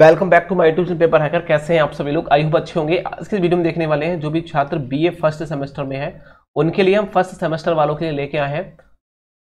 Welcome back to my YouTube channel paper hacker कैसे हैं आप सभी लोग आई होप अच्छे होंगे आज के वीडियो में देखने वाले हैं जो भी छात्र बीए फर्स्ट सेमेस्टर में है उनके लिए हम फर्स्ट सेमेस्टर वालों के लिए लेके आए हैं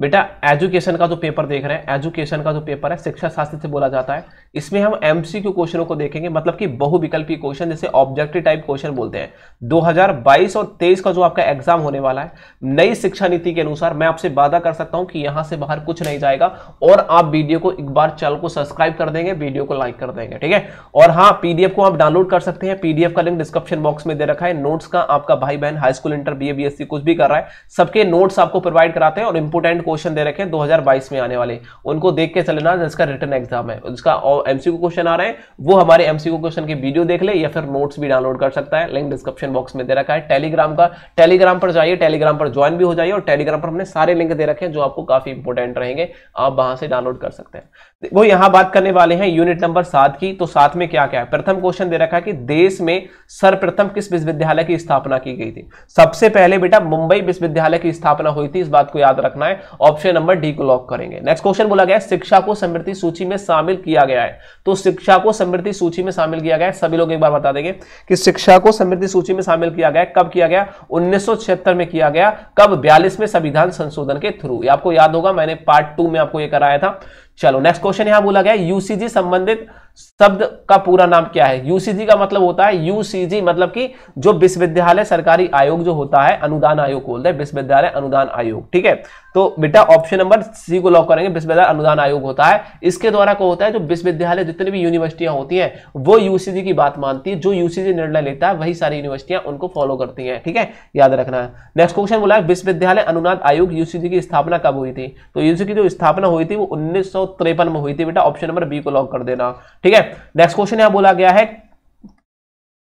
बेटा एजुकेशन का जो पेपर देख रहे हैं एजुकेशन का जो पेपर है शिक्षा शास्त्र से बोला जाता है इसमें हम एमसीक्यू क्वेश्चनों को देखेंगे मतलब कि बहुविकल्पी क्वेश्चन जैसे ऑब्जेक्टिव टाइप क्वेश्चन बोलते हैं 2022 और 23 का जो आपका एग्जाम होने वाला है नई शिक्षा नीति के अनुसार मैं आपसे वादा कर सकता हूं कि यहां से बाहर कुछ नहीं जाएगा और आप वीडियो को एक बार चैनल को सब्सक्राइब कर देंगे वीडियो को लाइक कर देंगे ठीक है और हाँ पीडीएफ को आप डाउनलोड कर सकते हैं पीडीएफ का लिंक डिस्क्रिप्शन बॉक्स में दे रखा है नोट्स का आपका भाई बहन हाई स्कूल इंटर बी कुछ भी कर रहा है सबके नोट्स आपको प्रोवाइड कराते हैं और इंपोर्टेंट क्वेश्चन दे रखे हैं 2022 में आने वाले उनको देख के चलना जिसका रिटर्न एग्जाम है जिसका एमसीक्यू क्वेश्चन आ रहे हैं वो हमारे एमसीक्यू क्वेश्चन की वीडियो देख ले या फिर नोट्स भी डाउनलोड कर सकता है लिंक डिस्क्रिप्शन बॉक्स में दे रखा है टेलीग्राम का टेलीग्राम पर जाइए टेलीग्राम पर ज्वाइन भी हो जाइए और टेलीग्राम पर हमने सारे लिंक दे रखे हैं जो आपको काफी इंपॉर्टेंट रहेंगे आप वहां से डाउनलोड कर सकते हैं वो यहां बात करने वाले हैं यूनिट नंबर सात की तो साथ में क्या क्या है प्रथम क्वेश्चन दे रखा है कि देश में सर्वप्रथम किस विश्वविद्यालय की स्थापना की गई थी सबसे पहले बेटा मुंबई विश्वविद्यालय की स्थापना हुई थी इस बात को याद रखना है ऑप्शन नंबर डी को लॉक करेंगे नेक्स्ट क्वेश्चन बोला गया शिक्षा को समृद्धि सूची में शामिल किया गया है तो शिक्षा को समृद्धि सूची में शामिल किया गया है सभी लोग एक बार बता देंगे कि शिक्षा को समृद्धि सूची में शामिल किया गया कब किया गया उन्नीस में किया गया कब बयालीस में संविधान संशोधन के थ्रू आपको याद होगा मैंने पार्ट टू में आपको यह कराया था चलो नेक्स्ट क्वेश्चन यहां बोला गया यूसीजी संबंधित शब्द का पूरा नाम क्या है यूसीजी का मतलब होता है यूसीजी मतलब कि जो विश्वविद्यालय सरकारी आयोग जो होता है अनुदान आयोग बोलते हैं विश्वविद्यालय अनुदान आयोग ठीक है तो बेटा ऑप्शन नंबर सी को लॉक करेंगे विश्वविद्यालय अनुदान आयोग होता है इसके द्वारा को होता है जो विश्वविद्यालय जितनी भी यूनिवर्सिटियां होती है वो यूसीजी की बात मानती है जो यूसीजी निर्णय लेता है वही सारी यूनिवर्सिटियां उनको फॉलो करती है ठीक है याद रखना है नेक्स्ट क्वेश्चन बोला विश्वविद्यालय अनुदान आयोग यूसीजी की स्थापना कब हुई थी तो यूसी की जो स्थापना हुई थी वो उन्नीस में हुई थी बेटा ऑप्शन नंबर बी को लॉक कर देना ठीक है नेक्स्ट क्वेश्चन यहां बोला गया है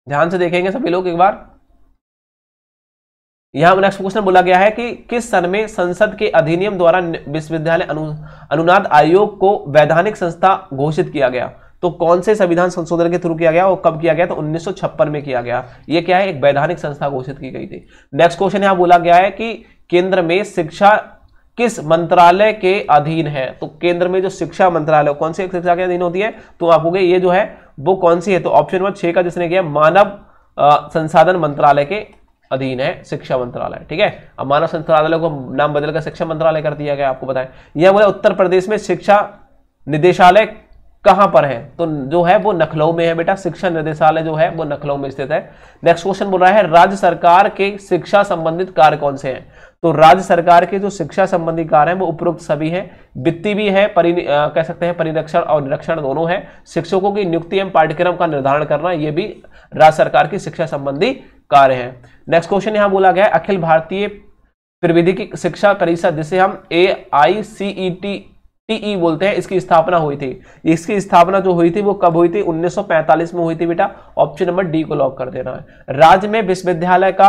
ध्यान से देखेंगे सभी लोग एक बार यहां नेक्स्ट क्वेश्चन बोला गया है कि किस सन में संसद के अधिनियम द्वारा विश्वविद्यालय अनु, अनुनाद आयोग को वैधानिक संस्था घोषित किया गया तो कौन से संविधान संशोधन के थ्रू किया गया और कब किया गया तो 1956 में किया गया यह क्या है एक वैधानिक संस्था घोषित की गई थी नेक्स्ट क्वेश्चन यहां बोला गया है कि केंद्र में शिक्षा किस मंत्रालय के अधीन है तो केंद्र में जो शिक्षा मंत्रालय कौन सी शिक्षा के अधीन होती है तो आप हो ये जो है वो कौन सी है तो ऑप्शन नंबर छह का जिसने किया मानव संसाधन मंत्रालय के अधीन है शिक्षा मंत्रालय ठीक है अब मानव संसाधन को नाम बदलकर शिक्षा मंत्रालय कर दिया गया आपको बताएं यह बोला उत्तर प्रदेश में शिक्षा निदेशालय कहां पर है तो जो है वो नखलऊ में है बेटा शिक्षा निदेशालय जो है वो नखलऊ में स्थित है नेक्स्ट क्वेश्चन बोल रहा है राज्य सरकार के शिक्षा संबंधित कार्य कौन से हैं तो राज्य सरकार के जो शिक्षा संबंधी कार्य हैं वो उपरोक्त सभी हैं वित्तीय भी है परि कह सकते हैं परिरक्षण और निरीक्षण दोनों है शिक्षकों की नियुक्ति एवं पाठ्यक्रम का निर्धारण करना ये भी राज्य सरकार की शिक्षा संबंधी कार्य है नेक्स्ट क्वेश्चन यहाँ बोला गया अखिल भारतीय प्रविधिक शिक्षा परिषद जिसे हम ए आई सी ई टी टीई बोलते हैं इसकी स्थापना हुई थी इसकी स्थापना जो हुई थी वो कब हुई थी 1945 में हुई थी बेटा ऑप्शन नंबर डी को लॉक कर देना है राज्य में विश्वविद्यालय का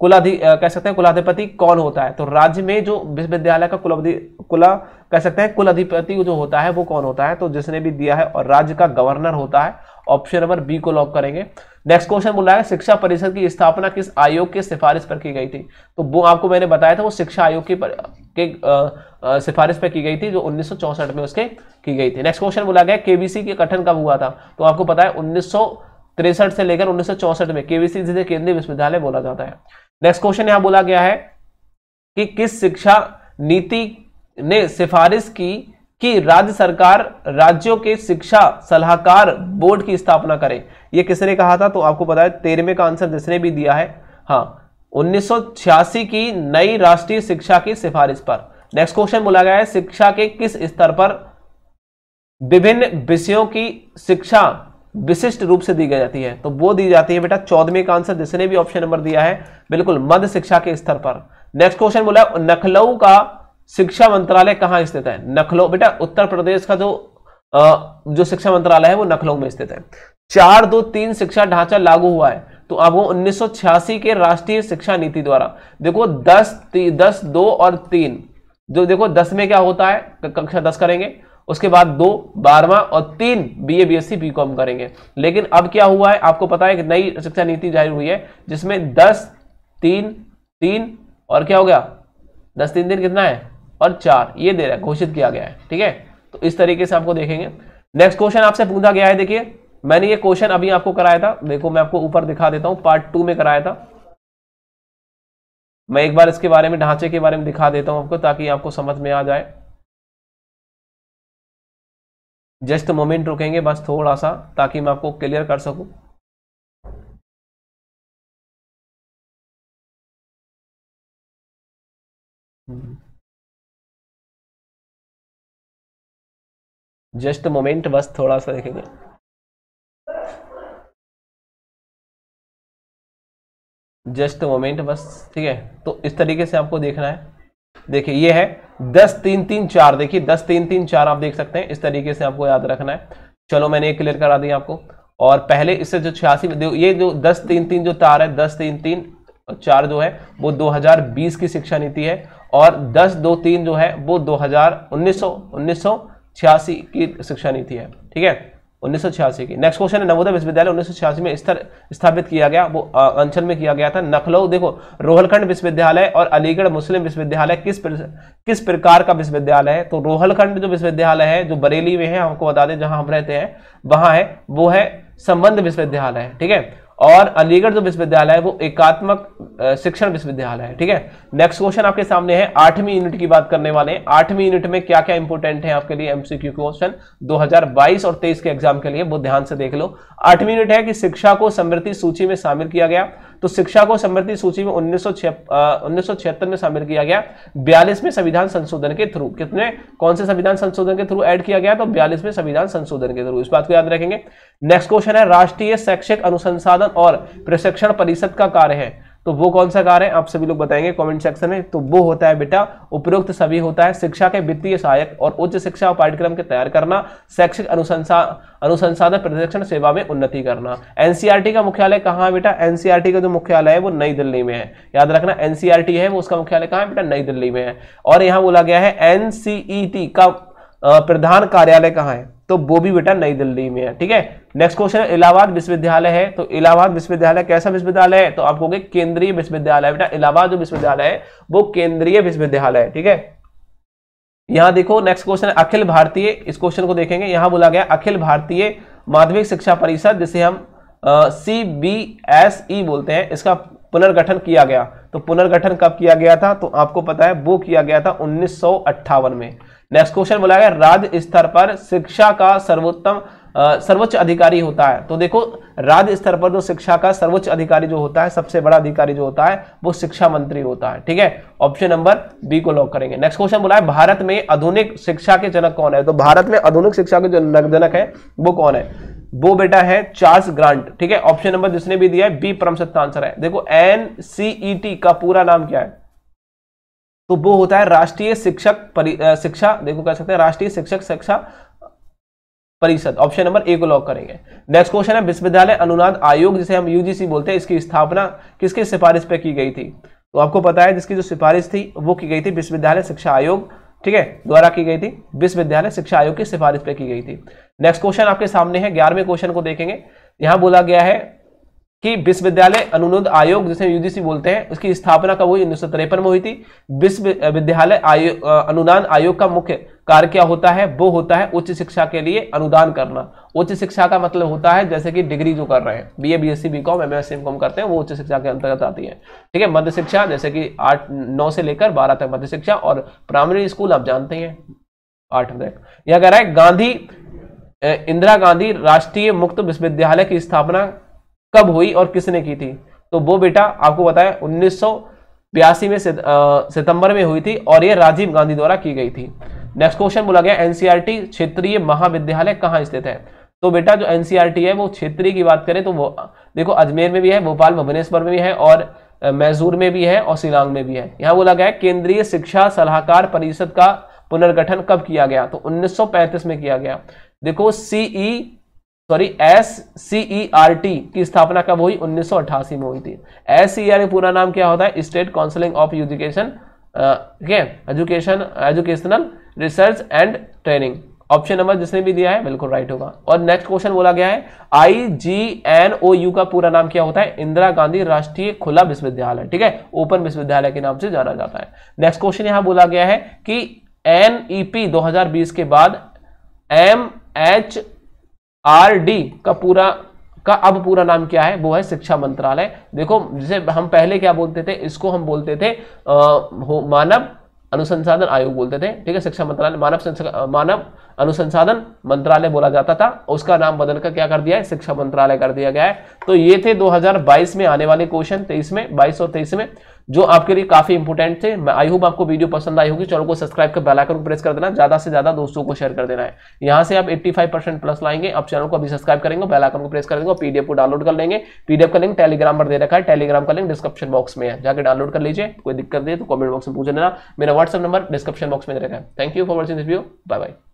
कुलाधि कह सकते हैं कुलाधिपति कौन होता है तो राज्य में जो विश्वविद्यालय का कुलाधि कुला कह सकते हैं कुलाधिपति जो होता है वो कौन होता है तो जिसने भी दिया है और राज्य का गवर्नर होता है ऑप्शन नंबर बी को लॉक करेंगे नेक्स्ट क्वेश्चन बोला है शिक्षा परिषद की स्थापना किस आयोग की सिफारिश पर की गई थी तो वो आपको मैंने बताया था वो शिक्षा आयोग की पर, के सिफारिश पर की गई थी जो उन्नीस में उसके की गई थी नेक्स्ट क्वेश्चन बोला गया केबीसी के गठन कब हुआ था तो आपको पता है उन्नीस तिरसठ से लेकर उन्नीस में केवीसी जिसे केंद्रीय विश्वविद्यालय बोला जाता है नेक्स्ट क्वेश्चन यहां बोला गया है कि किस शिक्षा नीति ने सिफारिश की कि राज्य सरकार राज्यों के शिक्षा सलाहकार बोर्ड की स्थापना करे यह किसने कहा था तो आपको पता है तेरहवें का आंसर जिसने भी दिया है हाँ उन्नीस की नई राष्ट्रीय शिक्षा की सिफारिश पर नेक्स्ट क्वेश्चन बोला गया है शिक्षा के किस स्तर पर विभिन्न विषयों की शिक्षा विशिष्ट रूप से दी जाती है तो वो दी जाती है बेटा चौदवी का आंसर जिसने भी ऑप्शन नंबर दिया है बिल्कुल मध्य शिक्षा के स्तर पर नेक्स्ट क्वेश्चन बोला नखलऊ का शिक्षा मंत्रालय कहां स्थित है नखलऊ बेटा उत्तर प्रदेश का जो आ, जो शिक्षा मंत्रालय है वो नखलऊ में स्थित है चार दो तीन शिक्षा ढांचा लागू हुआ है तो वो उन्नीस के राष्ट्रीय शिक्षा नीति द्वारा देखो दस दस दो और तीन जो देखो दस में क्या होता है कक्षा दस करेंगे उसके बाद दो बारहवा और तीन B A B S C B com करेंगे लेकिन अब क्या हुआ है आपको पता है कि नई शिक्षा नीति जारी हुई है जिसमें दस तीन तीन और क्या हो गया दस तीन दिन कितना है और चार ये दे रहा है घोषित किया गया है ठीक है तो इस तरीके से आपको देखेंगे नेक्स्ट क्वेश्चन आपसे पूछा गया है देखिए मैंने ये क्वेश्चन अभी आपको कराया था देखो मैं आपको ऊपर दिखा देता हूँ पार्ट टू में कराया था मैं एक बार इसके बारे में ढांचे के बारे में दिखा देता हूँ आपको ताकि आपको समझ में आ जाए जस्ट मोमेंट रुकेंगे बस थोड़ा सा ताकि मैं आपको क्लियर कर सकूं हम्म। जस्ट मोमेंट बस थोड़ा सा देखेंगे जस्ट मोमेंट बस ठीक है तो इस तरीके से आपको देखना है देखिए ये है दस तीन तीन चार देखिए दस तीन तीन चार आप देख सकते हैं इस तरीके से आपको याद रखना है चलो मैंने ये क्लियर करा दिया आपको और पहले इससे जो छियासी ये जो दस तीन तीन जो तार है दस तीन तीन चार जो है वो 2020 की शिक्षा नीति है और दस दो तीन जो है वो दो हजार उन्नीस सौ उन्नीस सौ छियासी की शिक्षा नीति है ठीक है उन्नीस की नेक्स्ट क्वेश्चन है नवोदय विश्वविद्यालय उन्नीस में स्तर स्थापित किया गया वो अंचल में किया गया था नखलौ देखो रोहलखंड विश्वविद्यालय और अलीगढ़ मुस्लिम विश्वविद्यालय किस प्र, किस प्रकार का विश्वविद्यालय है तो रोहलखंड जो विश्वविद्यालय है जो बरेली में है हमको बता दें जहां हम रहते हैं वहां है वो है संबंध विश्वविद्यालय ठीक है और अलीगढ़ जो विश्वविद्यालय है वो एकात्मक शिक्षण विश्वविद्यालय है ठीक है नेक्स्ट क्वेश्चन आपके सामने है आठवीं यूनिट की बात करने वाले हैं आठवीं यूनिट में क्या क्या इंपोर्टेंट है आपके लिए एमसीक्यू क्वेश्चन 2022 और 23 के एग्जाम के लिए वो ध्यान से देख लो आठवीं यूनिट है कि शिक्षा को समृद्धि सूची में शामिल किया गया तो शिक्षा को समृद्धि सूची में उन्नीस सौ में शामिल किया गया बयालीसवें संविधान संशोधन के थ्रू कितने कौन से संविधान संशोधन के थ्रू एड किया गया तो बयालीसवें संविधान संशोधन के थ्रू इस बात को याद रखेंगे नेक्स्ट क्वेश्चन है राष्ट्रीय शैक्षिक अनुसंसाधन और प्रशिक्षण परिषद का कार्य है तो वो कौन सा कार है आप सभी लोग बताएंगे कमेंट सेक्शन में तो वो होता है बेटा उपरोक्त सभी होता है शिक्षा के वित्तीय सहायक और उच्च शिक्षा पाठ्यक्रम के तैयार करना शैक्षिक अनुसंसा अनुसंसाधन प्रशिक्षण सेवा में उन्नति करना एनसीईआरटी का मुख्यालय कहाँ है बेटा एनसीईआरटी का जो मुख्यालय है वो नई दिल्ली में है याद रखना एनसीईआरटी है वो उसका मुख्यालय कहाँ है बेटा नई दिल्ली में है और यहाँ बोला गया है एनसीईटी का प्रधान कार्यालय कहाँ है तो वो भी बेटा नई दिल्ली में है ठीक है नेक्स्ट क्वेश्चन इलाहाबाद विश्वविद्यालय है तो इलाहाबाद विश्वविद्यालय कैसा विश्वविद्यालय है तो आप कहोगे केंद्रीय विश्वविद्यालय बेटा इलाहाबाद जो विश्वविद्यालय है वो केंद्रीय विश्वविद्यालय है ठीक है यहां देखो नेक्स्ट क्वेश्चन अखिल भारतीय इस क्वेश्चन को देखेंगे यहां बोला गया अखिल भारतीय माध्यमिक शिक्षा परिषद जिसे हम सी बी एस ई बोलते हैं इसका पुनर्गठन किया गया तो पुनर्गठन कब किया गया था तो आपको पता है वो किया गया था उन्नीस में नेक्स्ट क्वेश्चन बोला गया राज्य स्तर पर शिक्षा का सर्वोत्तम सर्वोच्च अधिकारी होता है तो देखो राज्य स्तर पर जो शिक्षा का सर्वोच्च अधिकारी जो होता है सबसे बड़ा अधिकारी जो होता है वो शिक्षा मंत्री होता है ठीक है ऑप्शन नंबर बी को लॉक करेंगे नेक्स्ट क्वेश्चन बोला है भारत में आधुनिक शिक्षा के जनक कौन है तो भारत में आधुनिक शिक्षा के जो जनक है वो कौन है वो बेटा है चार्ल्स ग्रांट ठीक है ऑप्शन नंबर जिसने भी दिया है बी परम सत्ता आंसर है देखो एन e का पूरा नाम क्या है तो वो होता है राष्ट्रीय शिक्षक शिक्षा देखो कह सकते हैं राष्ट्रीय शिक्षक शिक्षा परिषद ऑप्शन नंबर ए को लॉक करेंगे नेक्स्ट क्वेश्चन है विश्वविद्यालय अनुदान आयोग जिसे हम यूजीसी बोलते हैं इसकी स्थापना किसकी सिफारिश पे की गई थी तो आपको पता है जिसकी जो सिफारिश थी वो की गई थी विश्वविद्यालय शिक्षा आयोग ठीक है द्वारा की गई थी विश्वविद्यालय शिक्षा आयोग की सिफारिश पे की गई थी नेक्स्ट क्वेश्चन आपके सामने है ग्यारहवें क्वेश्चन को देखेंगे यहां बोला गया है कि विश्वविद्यालय अनुनोद आयोग जिसे यूजीसी बोलते हैं उसकी स्थापना कब हुई उन्नीस में हुई थी विश्वविद्यालय आयो, अनुदान आयोग का मुख्य कार्य क्या होता है वो होता है उच्च शिक्षा के लिए अनुदान करना उच्च शिक्षा का मतलब होता है जैसे कि डिग्री जो कर रहे हैं B A B S C B com M S M करते हैं वो उच्च शिक्षा के अंतर्गत आती है ठीक है मध्य शिक्षा जैसे कि आठ नौ से लेकर बारह तक मध्य शिक्षा और प्राइमरी स्कूल आप जानते हैं आठ तक यह कह रहा है गांधी इंदिरा गांधी राष्ट्रीय मुक्त विश्वविद्यालय की स्थापना कब हुई और किसने की थी तो वो बेटा आपको बताया उन्नीस बयासी में सितंबर में हुई थी और ये राजीव गांधी द्वारा की गई थी नेक्स्ट क्वेश्चन बोला गया एनसीईआरटी e क्षेत्रीय महाविद्यालय कहाँ स्थित है तो बेटा जो एनसीईआरटी e है वो क्षेत्रीय की बात करें तो वो देखो अजमेर में भी है भोपाल भुवनेश्वर में भी है और मैसूर में भी है और शिलांग में भी है यहाँ बोला गया केंद्रीय शिक्षा सलाहकार परिषद का पुनर्गठन कब किया गया तो 1935 में किया गया देखो CE sorry S C E R T की स्थापना कब हुई 1988 में हुई थी एस सी आर पूरा नाम क्या होता है state counselling of education education educational research and training option number जिसने भी दिया है बिल्कुल राइट होगा और नेक्स्ट क्वेश्चन बोला गया है आई जी एन ओ यू का पूरा नाम क्या होता है इंदिरा गांधी राष्ट्रीय खुला विश्वविद्यालय ठीक है ओपन विश्वविद्यालय के नाम से जाना जाता है नेक्स्ट क्वेश्चन यहां बोला गया है कि एन ई पी दो के बाद एम एच डी का पूरा का अब पूरा नाम क्या है वो है शिक्षा मंत्रालय देखो जिसे हम पहले क्या बोलते थे इसको हम बोलते थे आ, मानव अनुसंसाधन आयोग बोलते थे ठीक है शिक्षा मंत्रालय मानव मानव अनुसंसाधन मंत्रालय बोला जाता था उसका नाम बदलकर क्या कर दिया है शिक्षा मंत्रालय कर दिया गया है तो ये थे 2022 में आने वाले क्वेश्चन 23 में 22 और 23 में जो आपके लिए काफी इंपोर्टेंट थे मैं आई होप आपको वीडियो पसंद आई होगी चैनल को सब्सक्राइब कर बेल आइकन प्रेस कर देना ज्यादा से ज्यादा दोस्तों को शेयर कर देना है यहाँ से आप 85 परसेंट प्लस लाएंगे आप चैनल को अभी सब्सक्राइब करेंगे बेल आइकन को प्रेस कर देंगे पीडीएफ को डाउनलोड कर लेंगे पीडीएफ का लिंक टेलीग्राम पर दे रखा है टेलीग्राम का लिंक डिस्क्रिप्शन बॉक्स में है जाकर डाउनलोड कर लीजिए कोई दिक्कत दे तो कॉमेंट बॉक्स में पूछ लेना मेरा व्हाट्सअप नंबर डिस्क्रिप्शन बॉक्स में दे रखा है thank you for watching this video bye bye